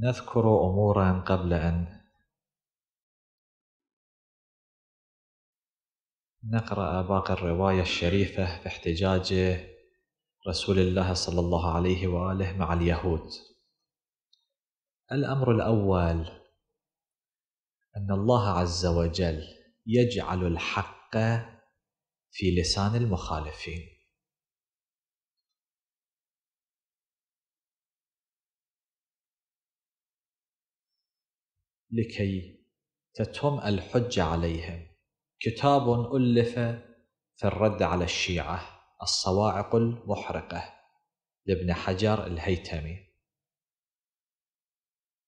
نذكر أمورا قبل أن نقرأ باقي الرواية الشريفة في احتجاج رسول الله صلى الله عليه وآله مع اليهود الأمر الأول أن الله عز وجل يجعل الحق في لسان المخالفين لكي تتم الحجه عليهم كتاب الف في الرد على الشيعه الصواعق المحرقه لابن حجر الهيتمي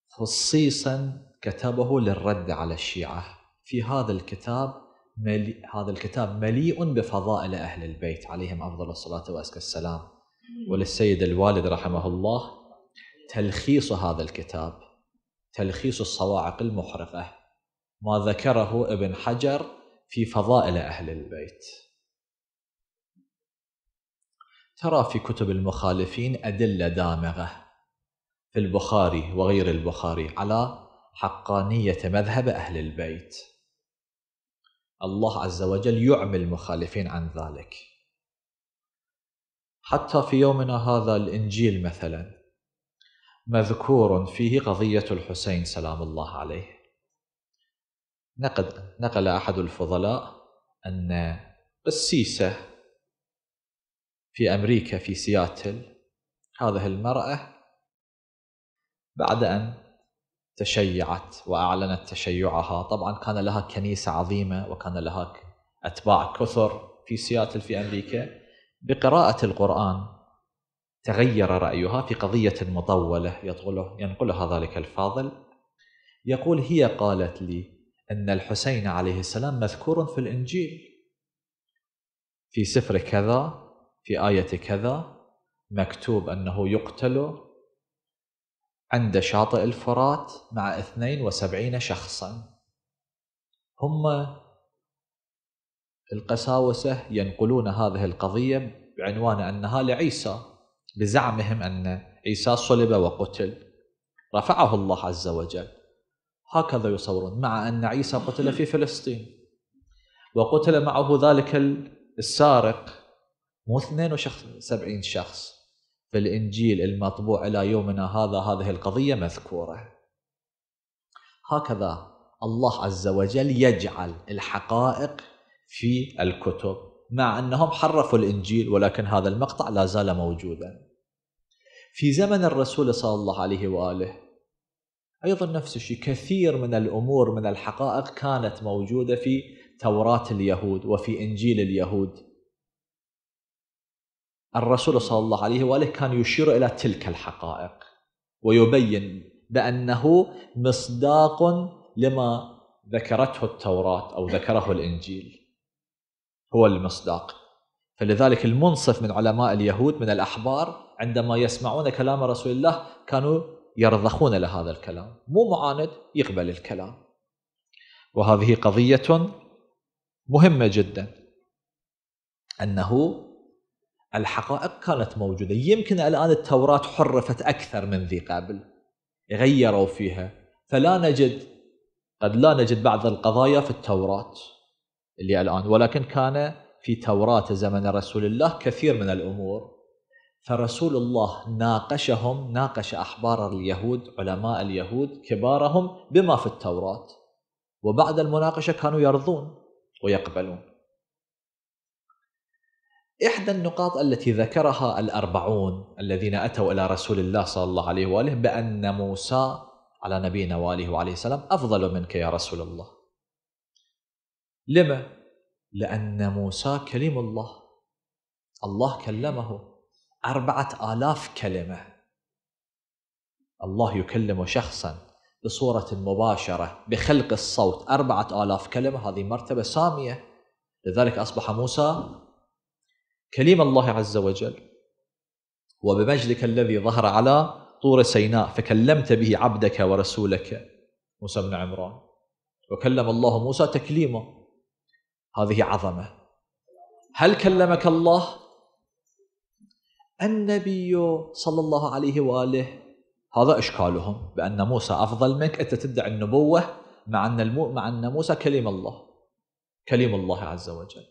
خصيصا كتبه للرد على الشيعه في هذا الكتاب ملي... هذا الكتاب مليء بفضائل أهل البيت عليهم أفضل الصلاة وأزكى السلام وللسيد الوالد رحمه الله تلخيص هذا الكتاب تلخيص الصواعق المحرقة ما ذكره ابن حجر في فضائل أهل البيت ترى في كتب المخالفين أدلة دامغة في البخاري وغير البخاري على حقانية مذهب أهل البيت الله عز وجل يعمي المخالفين عن ذلك حتى في يومنا هذا الإنجيل مثلا مذكور فيه قضية الحسين سلام الله عليه نقد نقل أحد الفضلاء أن قسيسة في أمريكا في سياتل هذه المرأة بعد أن تشيعت وأعلنت تشيعها طبعا كان لها كنيسة عظيمة وكان لها أتباع كثر في سياتل في أمريكا بقراءة القرآن تغير رأيها في قضية مطولة يطوله ينقلها ذلك الفاضل يقول هي قالت لي أن الحسين عليه السلام مذكور في الإنجيل في سفر كذا في آية كذا مكتوب أنه يقتل عند شاطئ الفرات مع 72 شخصا هم القساوسة ينقلون هذه القضية بعنوان أنها لعيسى بزعمهم أن عيسى صلب وقتل رفعه الله عز وجل هكذا يصورون مع أن عيسى قتل في فلسطين وقتل معه ذلك السارق مو 72 شخص في الإنجيل المطبوع إلى يومنا هذا هذه القضية مذكورة هكذا الله عز وجل يجعل الحقائق في الكتب مع أنهم حرفوا الإنجيل ولكن هذا المقطع لا زال موجودا في زمن الرسول صلى الله عليه وآله أيضا نفس الشيء كثير من الأمور من الحقائق كانت موجودة في توراة اليهود وفي إنجيل اليهود الرسول صلى الله عليه وآله كان يشير إلى تلك الحقائق ويبين بأنه مصداق لما ذكرته التوراة أو ذكره الإنجيل هو المصداق فلذلك المنصف من علماء اليهود من الأحبار عندما يسمعون كلام رسول الله كانوا يرضخون لهذا الكلام مو معاند يقبل الكلام وهذه قضية مهمة جدا أنه الحقائق كانت موجودة يمكن الآن التوراة حرفت أكثر من ذي قبل غيروا فيها فلا نجد قد لا نجد بعض القضايا في التوراة اللي الآن ولكن كان في توراة زمن رسول الله كثير من الأمور فرسول الله ناقشهم ناقش أحبار اليهود علماء اليهود كبارهم بما في التوراة وبعد المناقشة كانوا يرضون ويقبلون إحدى النقاط التي ذكرها الأربعون الذين أتوا إلى رسول الله صلى الله عليه وآله بأن موسى على نبينا وآله وعليه السلام أفضل منك يا رسول الله لما؟ لأن موسى كلم الله الله كلمه أربعة آلاف كلمة الله يكلم شخصا بصورة مباشرة بخلق الصوت أربعة آلاف كلمة هذه مرتبة سامية لذلك أصبح موسى كليم الله عز وجل وبمجدك الذي ظهر على طور سيناء فكلمت به عبدك ورسولك موسى بن عمران وكلم الله موسى تكليما هذه عظمه هل كلمك الله النبي صلى الله عليه واله هذا اشكالهم بان موسى افضل منك انت تدعي النبوه مع ان مع ان موسى كلم الله كلم الله عز وجل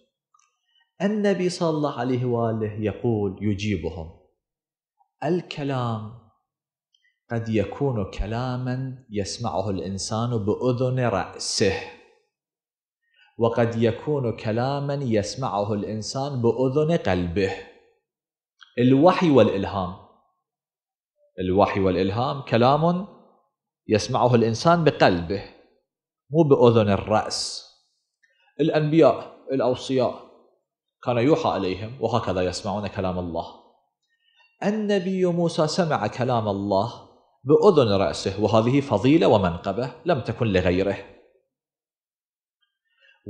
النبي صلى الله عليه واله يقول يجيبهم الكلام قد يكون كلاما يسمعه الانسان باذن راسه وقد يكون كلاما يسمعه الإنسان بأذن قلبه الوحي والإلهام الوحي والإلهام كلام يسمعه الإنسان بقلبه مو بأذن الرأس الأنبياء الأوصياء كان يوحى إليهم وهكذا يسمعون كلام الله النبي موسى سمع كلام الله بأذن رأسه وهذه فضيلة ومنقبة لم تكن لغيره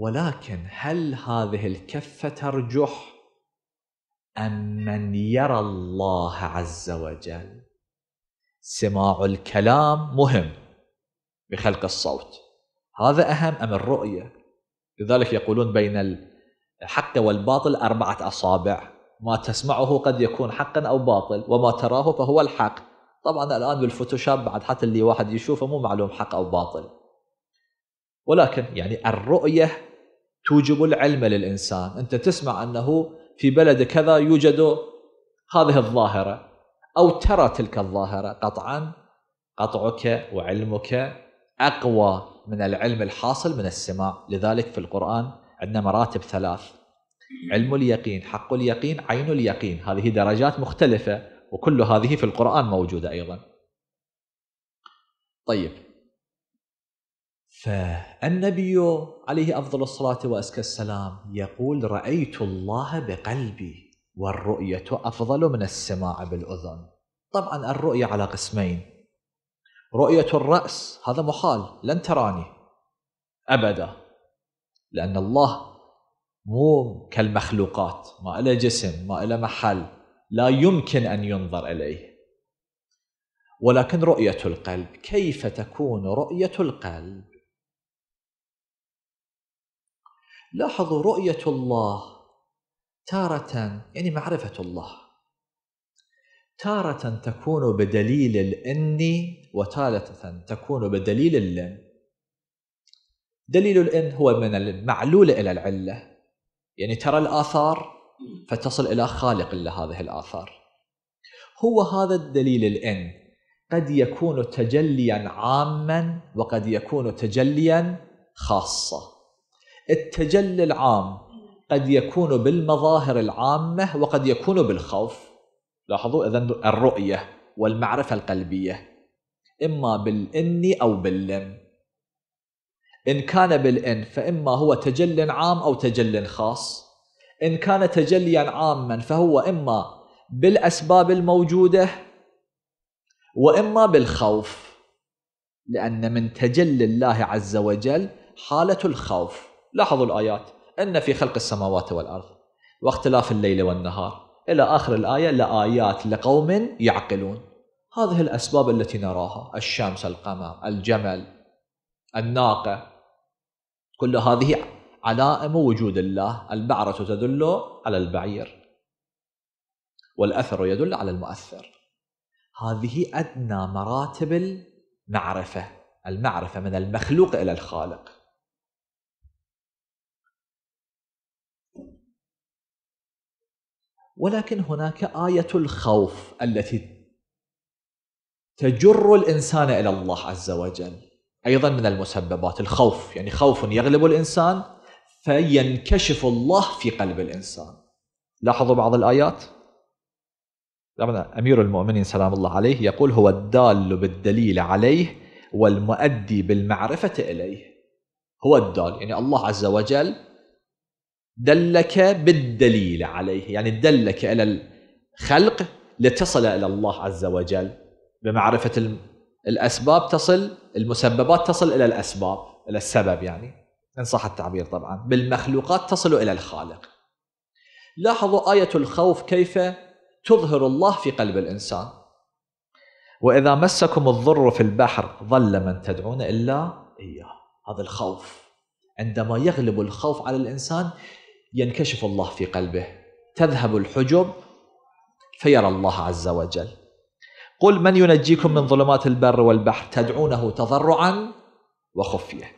ولكن هل هذه الكفة ترجح أم من يرى الله عز وجل سماع الكلام مهم بخلق الصوت هذا أهم أم الرؤية لذلك يقولون بين الحق والباطل أربعة أصابع ما تسمعه قد يكون حقا أو باطل وما تراه فهو الحق طبعا الآن بالفوتوشوب بعد حتى اللي واحد يشوفه مو معلوم حق أو باطل ولكن يعني الرؤية توجب العلم للإنسان أنت تسمع أنه في بلد كذا يوجد هذه الظاهرة أو ترى تلك الظاهرة قطعا قطعك وعلمك أقوى من العلم الحاصل من السماع لذلك في القرآن عندنا مراتب ثلاث علم اليقين حق اليقين عين اليقين هذه درجات مختلفة وكل هذه في القرآن موجودة أيضا طيب فالنبي عليه افضل الصلاه وازكى السلام يقول رايت الله بقلبي والرؤيه افضل من السماع بالاذن. طبعا الرؤيه على قسمين. رؤيه الراس هذا محال لن تراني ابدا لان الله مو كالمخلوقات ما له جسم ما له محل لا يمكن ان ينظر اليه. ولكن رؤيه القلب كيف تكون رؤيه القلب لاحظوا رؤية الله تارة يعني معرفة الله تارة تكون بدليل الإني وتارة تكون بدليل اللم دليل الإن هو من المعلول إلى العلة يعني ترى الآثار فتصل إلى خالق لهذه الآثار هو هذا الدليل الإن قد يكون تجليا عاما وقد يكون تجليا خاصه التجلي العام قد يكون بالمظاهر العامة وقد يكون بالخوف لاحظوا إذا الرؤية والمعرفة القلبية إما بالإني أو باللم إن كان بالإن فإما هو تجل عام أو تجل خاص إن كان تجليا عاما فهو إما بالأسباب الموجودة وإما بالخوف لأن من تجلي الله عز وجل حالة الخوف لاحظوا الآيات إن في خلق السماوات والأرض واختلاف الليل والنهار إلى آخر الآية لآيات لقوم يعقلون هذه الأسباب التي نراها الشمس القمر الجمل الناقة كل هذه علائم وجود الله البعرة تدل على البعير والأثر يدل على المؤثر هذه أدنى مراتب المعرفة المعرفة من المخلوق إلى الخالق ولكن هناك آية الخوف التي تجر الإنسان إلى الله عز وجل أيضا من المسببات الخوف يعني خوف يغلب الإنسان فينكشف الله في قلب الإنسان لاحظوا بعض الآيات أمير المؤمنين سلام الله عليه يقول هو الدال بالدليل عليه والمؤدي بالمعرفة إليه هو الدال يعني الله عز وجل دلك بالدليل عليه يعني دلك إلى الخلق لتصل إلى الله عز وجل بمعرفة الأسباب تصل المسببات تصل إلى الأسباب إلى السبب يعني إن صح التعبير طبعا بالمخلوقات تصل إلى الخالق لاحظوا آية الخوف كيف تظهر الله في قلب الإنسان وإذا مسكم الضر في البحر ظل من تدعون إلا إياه هذا الخوف عندما يغلب الخوف على الإنسان ينكشف الله في قلبه تذهب الحجب فيرى الله عز وجل قل من ينجيكم من ظلمات البر والبحر تدعونه تضرعا وخفيه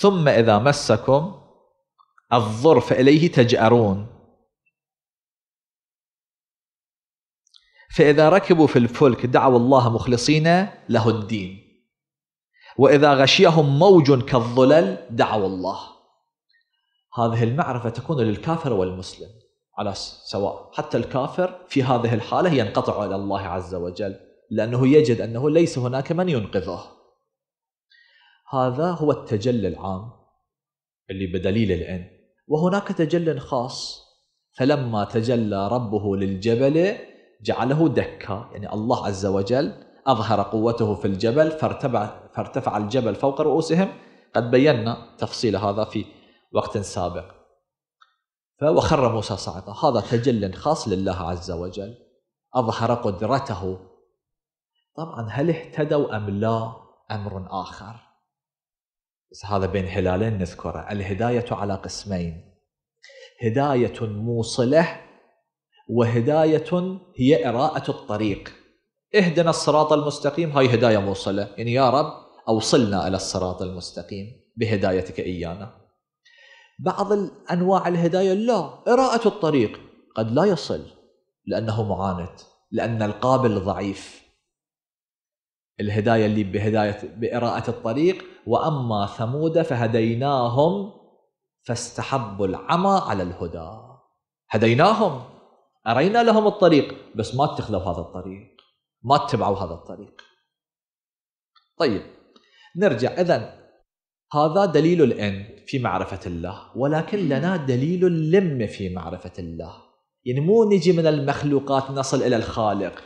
ثم اذا مسكم الضر فاليه تجارون فاذا ركبوا في الفلك دعوا الله مخلصين له الدين وإذا غشيهم موج كالظلل دعوا الله هذه المعرفة تكون للكافر والمسلم على سواء حتى الكافر في هذه الحالة ينقطع إلى الله عز وجل لأنه يجد أنه ليس هناك من ينقذه هذا هو التجلي العام اللي بدليل العلم وهناك تجل خاص فلما تجلى ربه للجبل جعله دكا يعني الله عز وجل أظهر قوته في الجبل فارتفعت فارتفع الجبل فوق رؤوسهم قد بينا تفصيل هذا في وقت سابق فوخر موسى صعقة هذا تجل خاص لله عز وجل أظهر قدرته طبعا هل اهتدوا أم لا أمر آخر بس هذا بين هلالين نذكره الهداية على قسمين هداية موصلة وهداية هي إراءة الطريق اهدنا الصراط المستقيم هاي هداية موصلة يعني يا رب أوصلنا إلى الصراط المستقيم بهدايتك إيانا بعض أنواع الهداية لا إراءة الطريق قد لا يصل لأنه معاند لأن القابل ضعيف الهداية اللي بهداية بإراءة الطريق وأما ثمود فهديناهم فاستحبوا العمى على الهدى هديناهم أرينا لهم الطريق بس ما اتخذوا هذا الطريق ما اتبعوا هذا الطريق طيب نرجع إذا هذا دليل الإن في معرفة الله ولكن لنا دليل اللم في معرفة الله يعني مو نجي من المخلوقات نصل إلى الخالق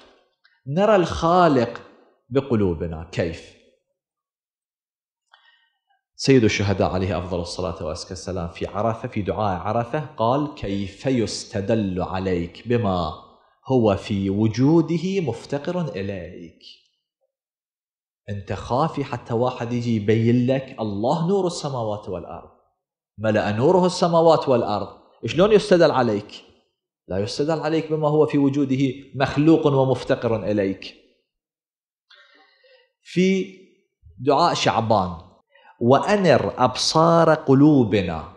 نرى الخالق بقلوبنا كيف سيد الشهداء عليه أفضل الصلاة وأزكى السلام في عرفة في دعاء عرفة قال كيف يستدل عليك بما هو في وجوده مفتقر إليك انت خافي حتى واحد يجي يبين لك الله نور السماوات والارض ملأ نوره السماوات والارض شلون يستدل عليك لا يستدل عليك بما هو في وجوده مخلوق ومفتقر اليك في دعاء شعبان وانر ابصار قلوبنا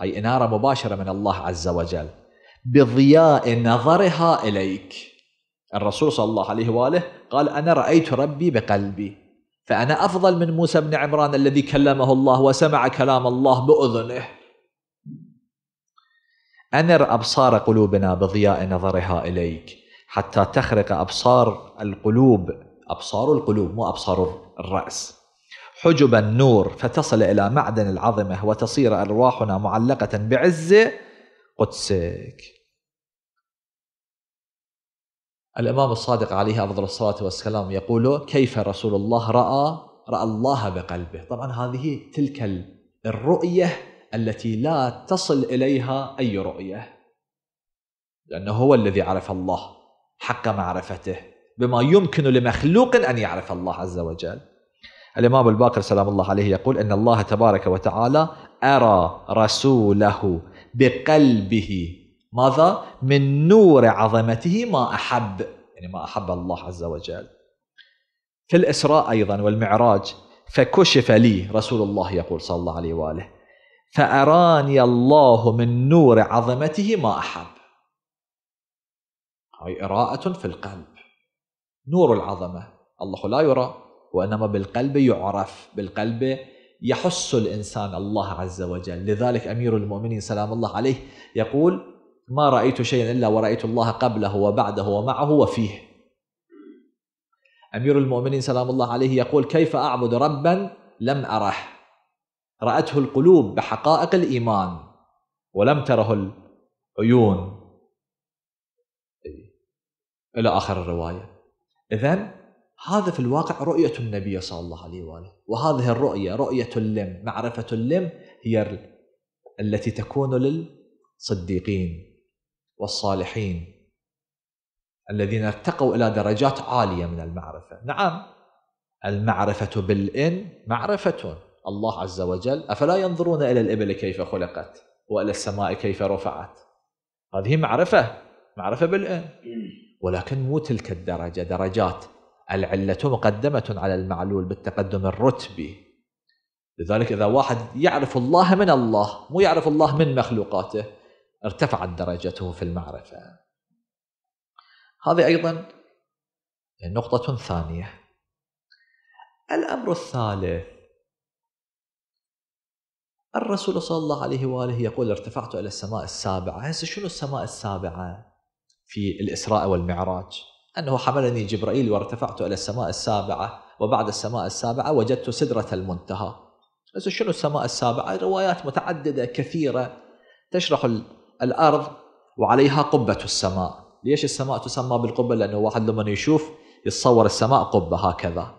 هي اناره مباشره من الله عز وجل بضياء نظرها اليك الرسول صلى الله عليه وآله قال أنا رأيت ربي بقلبي فأنا أفضل من موسى بن عمران الذي كلمه الله وسمع كلام الله بأذنه أنر أبصار قلوبنا بضياء نظرها إليك حتى تخرق أبصار القلوب أبصار القلوب مو أبصار الرأس حجب النور فتصل إلى معدن العظمة وتصير أرواحنا معلقة بعز قدسك الإمام الصادق عليه أفضل الصلاة والسلام يقول كيف رسول الله رأى رأى الله بقلبه طبعا هذه تلك الرؤية التي لا تصل إليها أي رؤية لأنه هو الذي عرف الله حق معرفته بما يمكن لمخلوق أن يعرف الله عز وجل الإمام الباقر سلام الله عليه يقول أن الله تبارك وتعالى أرى رسوله بقلبه ماذا؟ من نور عظمته ما أحب يعني ما أحب الله عز وجل في الإسراء أيضا والمعراج فكشف لي رسول الله يقول صلى الله عليه وآله فأراني الله من نور عظمته ما أحب هاي إراءة في القلب نور العظمة الله لا يرى وإنما بالقلب يعرف بالقلب يحس الإنسان الله عز وجل لذلك أمير المؤمنين سلام الله عليه يقول ما رأيت شيئا إلا ورأيت الله قبله وبعده ومعه وفيه أمير المؤمنين سلام الله عليه يقول كيف أعبد ربا لم أره رأته القلوب بحقائق الإيمان ولم تره العيون إلى آخر الرواية إذا هذا في الواقع رؤية النبي صلى الله عليه وآله وهذه الرؤية رؤية اللم معرفة اللم هي التي تكون للصديقين والصالحين الذين ارتقوا الى درجات عاليه من المعرفه نعم المعرفه بالان معرفه الله عز وجل افلا ينظرون الى الابل كيف خلقت والى السماء كيف رفعت هذه معرفه معرفه بالان ولكن مو تلك الدرجه درجات العله مقدمه على المعلول بالتقدم الرتبي لذلك اذا واحد يعرف الله من الله مو يعرف الله من مخلوقاته ارتفعت درجته في المعرفة هذه أيضا نقطة ثانية الأمر الثالث الرسول صلى الله عليه وآله يقول ارتفعت إلى السماء السابعة هسه شنو السماء السابعة في الإسراء والمعراج أنه حملني جبرائيل وارتفعت إلى السماء السابعة وبعد السماء السابعة وجدت سدرة المنتهى هسه شنو السماء السابعة روايات متعددة كثيرة تشرح الأرض وعليها قبة السماء ليش السماء تسمى بالقبة لأنه واحد لما يشوف يتصور السماء قبة هكذا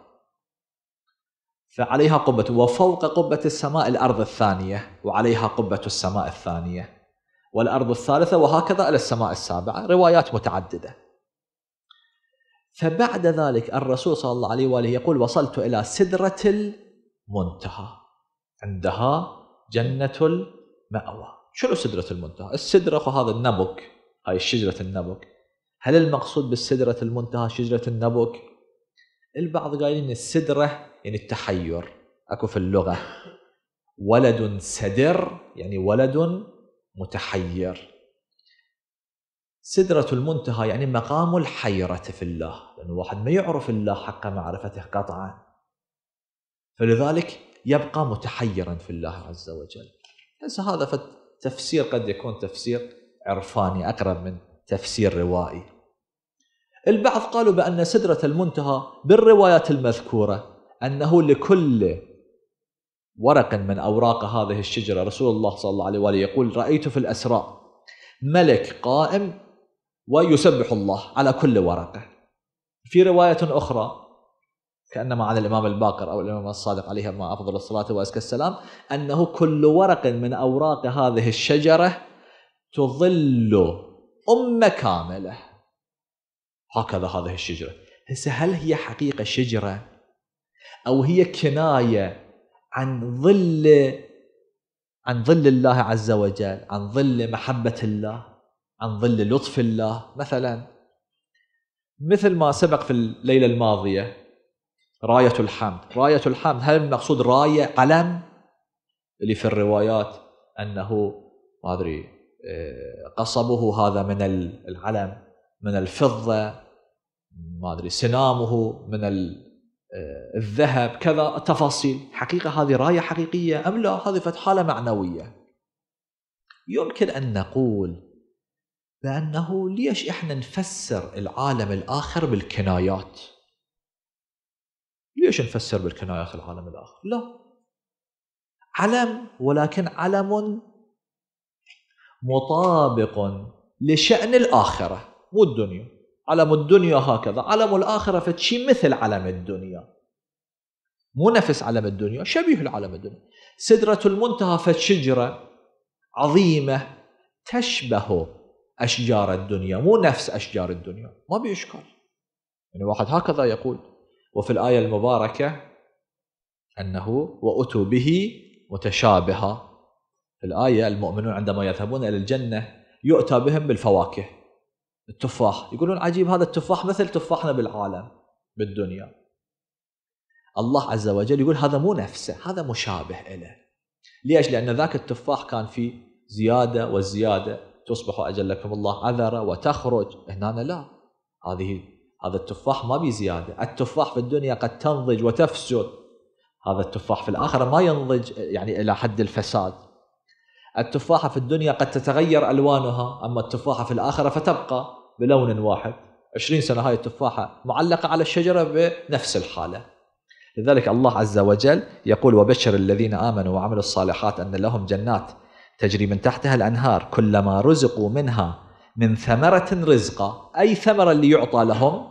فعليها قبة وفوق قبة السماء الأرض الثانية وعليها قبة السماء الثانية والأرض الثالثة وهكذا إلى السماء السابعة روايات متعددة فبعد ذلك الرسول صلى الله عليه وآله يقول وصلت إلى سدرة المنتهى عندها جنة المأوى شنو سدرة المنتهى؟ السدرة هو هذا النبك هاي شجرة النبك هل المقصود بالسدرة المنتهى شجرة النبك؟ البعض قايلين السدرة يعني التحير اكو في اللغة ولد سدر يعني ولد متحير سدرة المنتهى يعني مقام الحيرة في الله لأن الواحد ما يعرف الله حق معرفته قطعا فلذلك يبقى متحيرا في الله عز وجل هسه هذا فت تفسير قد يكون تفسير عرفاني أقرب من تفسير روائي البعض قالوا بأن سدرة المنتهى بالروايات المذكورة أنه لكل ورق من أوراق هذه الشجرة رسول الله صلى الله عليه وآله يقول رأيت في الأسراء ملك قائم ويسبح الله على كل ورقة في رواية أخرى كانما على الامام الباقر او الامام الصادق عليهما افضل الصلاه وازكى السلام انه كل ورق من اوراق هذه الشجره تظل امه كامله هكذا هذه الشجره هسه هل هي حقيقه شجره او هي كنايه عن ظل عن ظل الله عز وجل عن ظل محبه الله عن ظل لطف الله مثلا مثل ما سبق في الليله الماضيه راية الحمد راية الحمد هل المقصود راية قلم اللي في الروايات أنه ما أدري آه، قصبه هذا من العلم من الفضة ما أدري سنامه من آه، الذهب كذا تفاصيل حقيقة هذه راية حقيقية أم لا هذه فتحالة معنوية يمكن أن نقول بأنه ليش إحنا نفسر العالم الآخر بالكنايات ليش نفسر بالكنايات العالم الآخر لا علم ولكن علم مطابق لشأن الآخرة مو الدنيا علم الدنيا هكذا علم الآخرة فشي مثل علم الدنيا مو نفس علم الدنيا شبيه لعلم الدنيا سدرة المنتهى فشجرة عظيمة تشبه أشجار الدنيا مو نفس أشجار الدنيا ما بإشكال يعني واحد هكذا يقول وفي الآية المباركة أنه وأتوا به متشابها في الآية المؤمنون عندما يذهبون إلى الجنة يؤتى بهم بالفواكه التفاح يقولون عجيب هذا التفاح مثل تفاحنا بالعالم بالدنيا الله عز وجل يقول هذا مو نفسه هذا مشابه له ليش؟ لأن ذاك التفاح كان فيه زيادة والزيادة تصبح أجلكم الله عذرة وتخرج هنا لا هذه هذا التفاح ما بي زيادة التفاح في الدنيا قد تنضج وتفسد هذا التفاح في الآخرة ما ينضج يعني إلى حد الفساد التفاحة في الدنيا قد تتغير ألوانها أما التفاحة في الآخرة فتبقى بلون واحد 20 سنة هاي التفاحة معلقة على الشجرة بنفس الحالة لذلك الله عز وجل يقول وبشر الذين آمنوا وعملوا الصالحات أن لهم جنات تجري من تحتها الأنهار كلما رزقوا منها من ثمرة رزقا أي ثمرة اللي يعطى لهم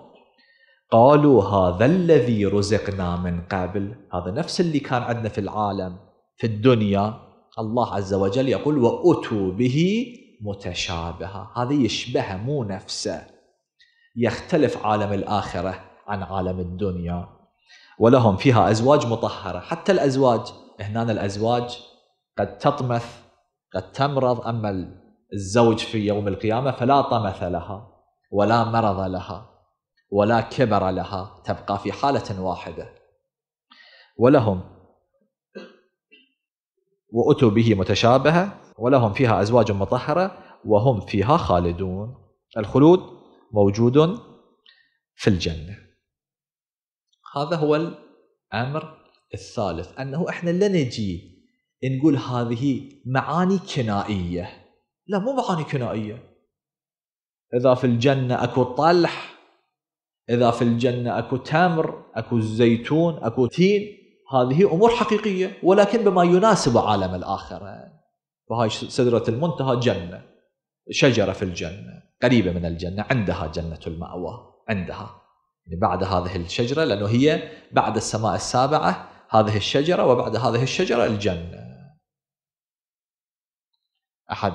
قالوا هذا الذي رزقنا من قبل هذا نفس اللي كان عندنا في العالم في الدنيا الله عز وجل يقول وأتوا به متشابها هذا يشبه مو نفسه يختلف عالم الآخرة عن عالم الدنيا ولهم فيها أزواج مطهرة حتى الأزواج هنا الأزواج قد تطمث قد تمرض أما الزوج في يوم القيامة فلا طمث لها ولا مرض لها ولا كبر لها تبقى في حالة واحدة ولهم وأتوا به متشابهة ولهم فيها أزواج مطهرة وهم فيها خالدون الخلود موجود في الجنة هذا هو الأمر الثالث أنه إحنا لا نجي نقول هذه معاني كنائية لا مو معاني كنائيه اذا في الجنه اكو طلح اذا في الجنه اكو تمر اكو زيتون اكو تين هذه امور حقيقيه ولكن بما يناسب عالم الاخره فهاي سدره المنتهى جنه شجره في الجنه قريبه من الجنه عندها جنه الماوى عندها يعني بعد هذه الشجره لانه هي بعد السماء السابعه هذه الشجره وبعد هذه الشجره الجنه احد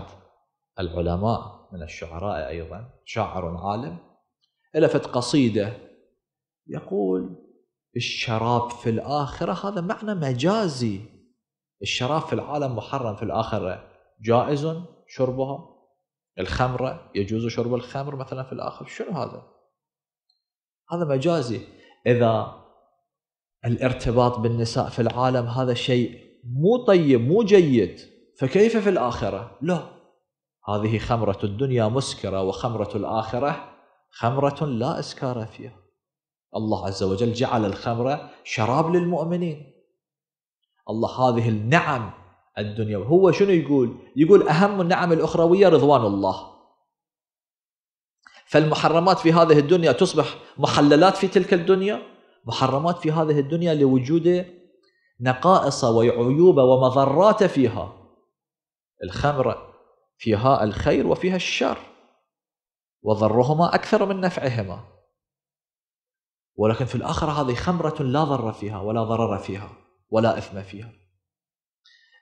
العلماء من الشعراء أيضا شاعر عالم ألفت قصيدة يقول الشراب في الآخرة هذا معنى مجازي الشراب في العالم محرم في الآخرة جائز شربها الخمرة يجوز شرب الخمر مثلا في الآخر شنو هذا هذا مجازي إذا الارتباط بالنساء في العالم هذا شيء مو طيب مو جيد فكيف في الآخرة لا هذه خمرة الدنيا مسكرة وخمرة الآخرة خمرة لا إسكار فيها الله عز وجل جعل الخمرة شراب للمؤمنين الله هذه النعم الدنيا هو شنو يقول يقول أهم النعم الأخروية رضوان الله فالمحرمات في هذه الدنيا تصبح محللات في تلك الدنيا محرمات في هذه الدنيا لوجود نقائص وعيوب ومضرات فيها الخمرة فيها الخير وفيها الشر وضرهما أكثر من نفعهما ولكن في الآخرة هذه خمرة لا ضر فيها ولا ضرر فيها ولا إثم فيها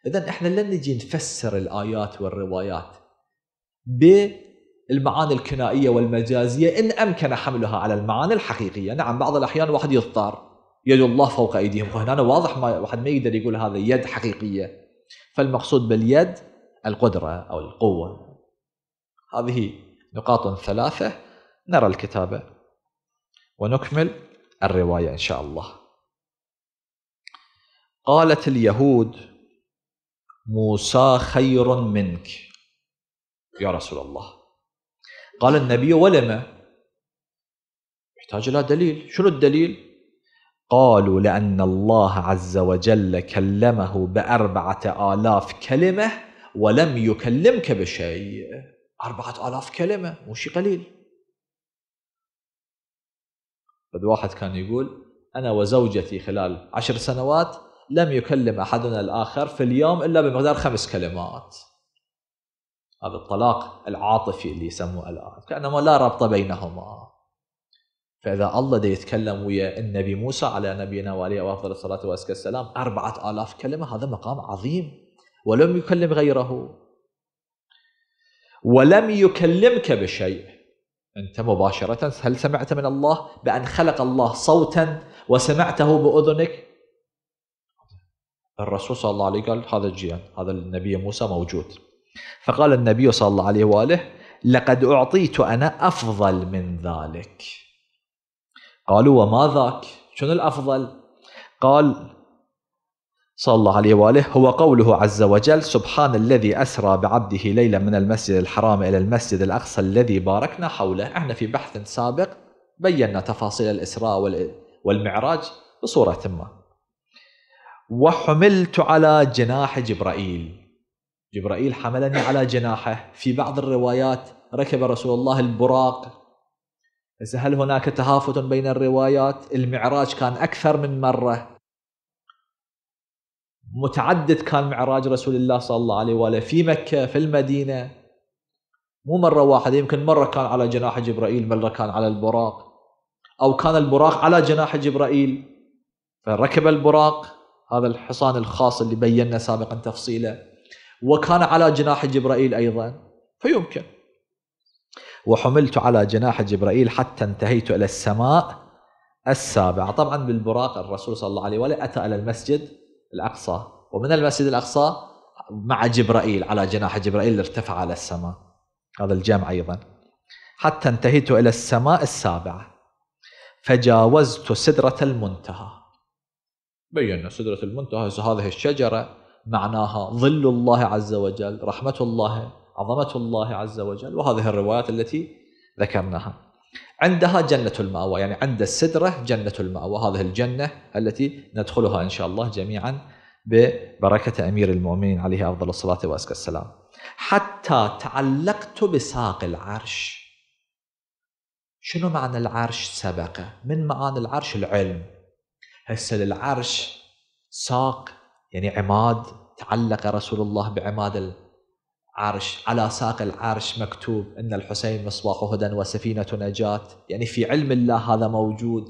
إذا إحنا لن نجي نفسر الآيات والروايات بالمعاني الكنائية والمجازية إن أمكن حملها على المعاني الحقيقية نعم بعض الأحيان واحد يضطر يد الله فوق أيديهم وهنا واضح ما واحد ما يقدر يقول هذا يد حقيقية فالمقصود باليد القدرة أو القوة هذه نقاط ثلاثة نرى الكتابة ونكمل الرواية إن شاء الله قالت اليهود موسى خير منك يا رسول الله قال النبي ولم يحتاج إلى دليل شنو الدليل قالوا لأن الله عز وجل كلمه بأربعة آلاف كلمة ولم يكلمك بشيء أربعة آلاف كلمة مو شيء قليل قد واحد كان يقول أنا وزوجتي خلال عشر سنوات لم يكلم أحدنا الآخر في اليوم إلا بمقدار خمس كلمات هذا الطلاق العاطفي اللي يسموه الآن كأنما لا ربط بينهما فإذا الله دا يتكلم ويا النبي موسى على نبينا وعليه وأفضل الصلاة وأزكى السلام أربعة آلاف كلمة هذا مقام عظيم ولم يكلم غيره ولم يكلمك بشيء أنت مباشرة هل سمعت من الله بأن خلق الله صوتا وسمعته بأذنك الرسول صلى الله عليه قال هذا الجيان هذا النبي موسى موجود فقال النبي صلى الله عليه وآله لقد أعطيت أنا أفضل من ذلك قالوا وما ذاك شنو الأفضل قال صلى الله عليه واله هو قوله عز وجل سبحان الذي اسرى بعبده ليلا من المسجد الحرام الى المسجد الاقصى الذي باركنا حوله، احنا في بحث سابق بينا تفاصيل الاسراء والمعراج بصوره ما. وحملت على جناح جبرائيل. جبرائيل حملني على جناحه، في بعض الروايات ركب رسول الله البراق هل هناك تهافت بين الروايات؟ المعراج كان أكثر من مرة متعدد كان معراج رسول الله صلى الله عليه واله في مكه في المدينه مو مره واحده يمكن مره كان على جناح جبرائيل مره كان على البراق او كان البراق على جناح جبرائيل فركب البراق هذا الحصان الخاص اللي بينا سابقا تفصيله وكان على جناح جبرائيل ايضا فيمكن وحملت على جناح جبرائيل حتى انتهيت الى السماء السابعه طبعا بالبراق الرسول صلى الله عليه واله اتى الى المسجد الأقصى ومن المسجد الأقصى مع جبرائيل على جناح جبرائيل ارتفع على السماء هذا الجمع أيضا حتى انتهيت إلى السماء السابعة فجاوزت سدرة المنتهى بينا سدرة المنتهى هذه الشجرة معناها ظل الله عز وجل رحمة الله عظمة الله عز وجل وهذه الروايات التي ذكرناها عندها جنة المأوى يعني عند السدرة جنة المأوى هذه الجنة التي ندخلها إن شاء الله جميعا ببركة أمير المؤمنين عليه أفضل الصلاة وأزكى السلام حتى تعلقت بساق العرش شنو معنى العرش سبقه من معاني العرش العلم هسه للعرش ساق يعني عماد تعلق رسول الله بعماد عرش على ساق العرش مكتوب ان الحسين مصباح هدى وسفينه نجاه يعني في علم الله هذا موجود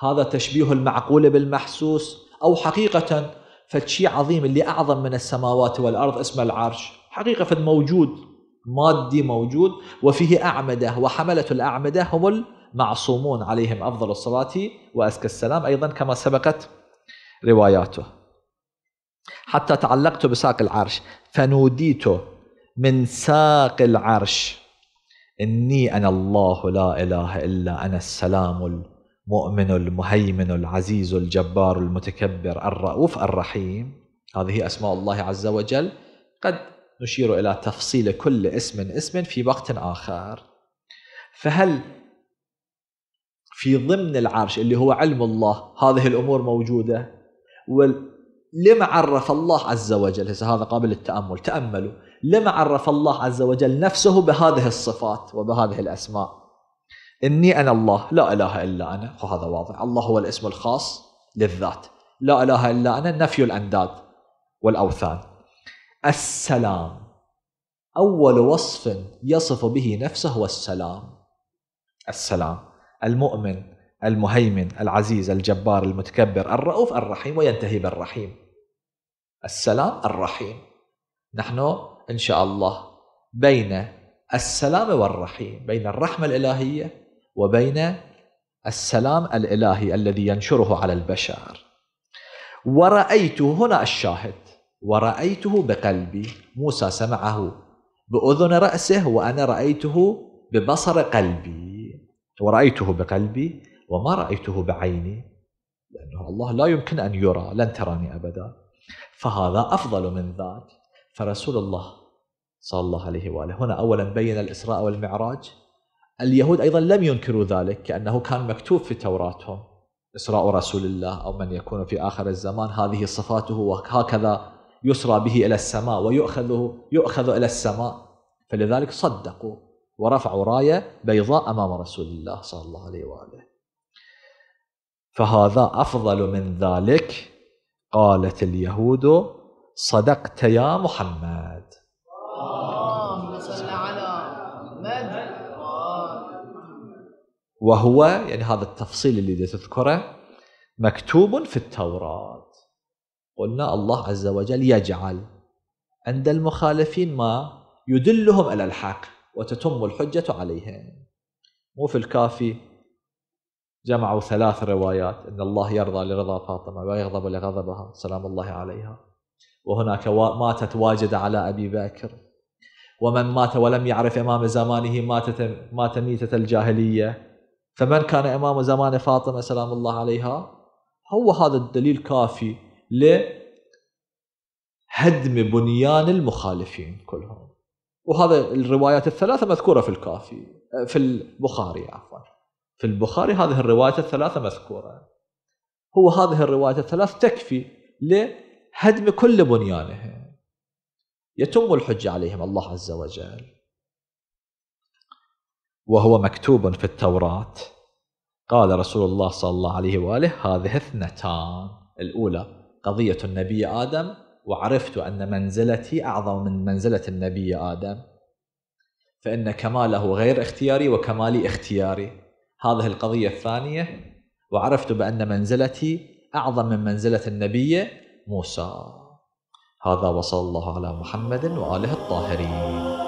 هذا تشبيه المعقول بالمحسوس او حقيقه فشيء عظيم اللي اعظم من السماوات والارض اسمه العرش حقيقه فد موجود مادي موجود وفيه اعمده وحمله الاعمده هم المعصومون عليهم افضل الصلاه وازكى السلام ايضا كما سبقت رواياته حتى تعلقت بساق العرش فنوديت من ساق العرش إني أنا الله لا إله إلا أنا السلام المؤمن المهيمن العزيز الجبار المتكبر الرؤوف الرحيم هذه أسماء الله عز وجل قد نشير إلى تفصيل كل اسم اسم في وقت آخر فهل في ضمن العرش اللي هو علم الله هذه الأمور موجودة ولم عرف الله عز وجل هذا قابل للتأمل تأملوا لما عرف الله عز وجل نفسه بهذه الصفات وبهذه الأسماء إني أنا الله لا إله إلا أنا وهذا واضح الله هو الاسم الخاص للذات لا إله إلا أنا نفي الأنداد والأوثان السلام أول وصف يصف به نفسه هو السلام السلام المؤمن المهيمن العزيز الجبار المتكبر الرؤوف الرحيم وينتهي بالرحيم السلام الرحيم نحن إن شاء الله بين السلام والرحيم بين الرحمة الإلهية وبين السلام الإلهي الذي ينشره على البشر ورأيته هنا الشاهد ورأيته بقلبي موسى سمعه بأذن رأسه وأنا رأيته ببصر قلبي ورأيته بقلبي وما رأيته بعيني لأنه الله لا يمكن أن يرى لن تراني أبدا فهذا أفضل من ذاك فرسول الله صلى الله عليه واله، هنا اولا بين الاسراء والمعراج. اليهود ايضا لم ينكروا ذلك كانه كان مكتوب في توراتهم اسراء رسول الله او من يكون في اخر الزمان هذه صفاته وهكذا يسرى به الى السماء ويؤخذ يؤخذ الى السماء فلذلك صدقوا ورفعوا رايه بيضاء امام رسول الله صلى الله عليه واله. فهذا افضل من ذلك قالت اليهود صدقت يا محمد وهو يعني هذا التفصيل اللي تذكره مكتوب في التوراة قلنا الله عز وجل يجعل عند المخالفين ما يدلهم على الحق وتتم الحجة عليهم مو في الكافي جمعوا ثلاث روايات ان الله يرضى لرضا فاطمه ويغضب لغضبها سلام الله عليها وهناك ماتت واجده على ابي بكر ومن مات ولم يعرف امام زمانه ماتت مات ميته الجاهليه فمن كان إمام زمان فاطمة سلام الله عليها هو هذا الدليل كافي لهدم بنيان المخالفين كلهم وهذا الروايات الثلاثة مذكورة في الكافي في البخاري عفوا في البخاري هذه الروايات الثلاثة مذكورة هو هذه الروايات الثلاث تكفي لهدم كل بنيانهم يتم الحج عليهم الله عز وجل وهو مكتوب في التوراة قال رسول الله صلى الله عليه وآله هذه اثنتان الأولى قضية النبي آدم وعرفت أن منزلتي أعظم من منزلة النبي آدم فإن كماله غير اختياري وكمالي اختياري هذه القضية الثانية وعرفت بأن منزلتي أعظم من منزلة النبي موسى هذا وصلى الله على محمد وآله الطاهرين